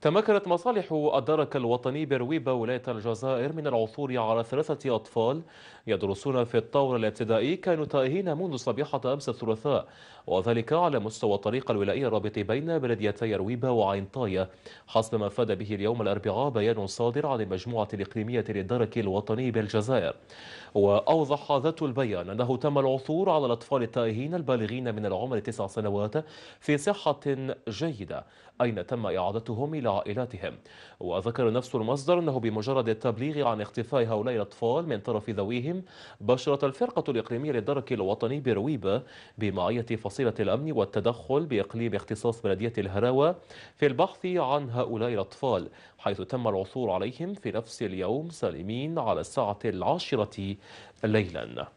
تمكنت مصالح الدرك الوطني برويبة ولاية الجزائر من العثور على ثلاثة أطفال يدرسون في الطور الابتدائي كانوا تائهين منذ صبيحة أمس الثلاثاء وذلك على مستوى الطريق الولائي الرابط بين بلديتي رويبة وعين طاية حسب ما فاد به اليوم الأربعاء بيان صادر عن المجموعة الإقليمية للدرك الوطني بالجزائر وأوضح ذات البيان أنه تم العثور على الأطفال التائهين البالغين من العمر تسع سنوات في صحة جيدة أين تم إعادتهم إلى عائلاتهم وذكر نفس المصدر أنه بمجرد التبليغ عن اختفاء هؤلاء الأطفال من طرف ذويهم بشرت الفرقة الإقليمية للدرك الوطني برويبة بمعية فصيلة الأمن والتدخل بإقليم اختصاص بلدية الهراوة في البحث عن هؤلاء الأطفال حيث تم العثور عليهم في نفس اليوم سالمين على الساعة العاشرة ليلاً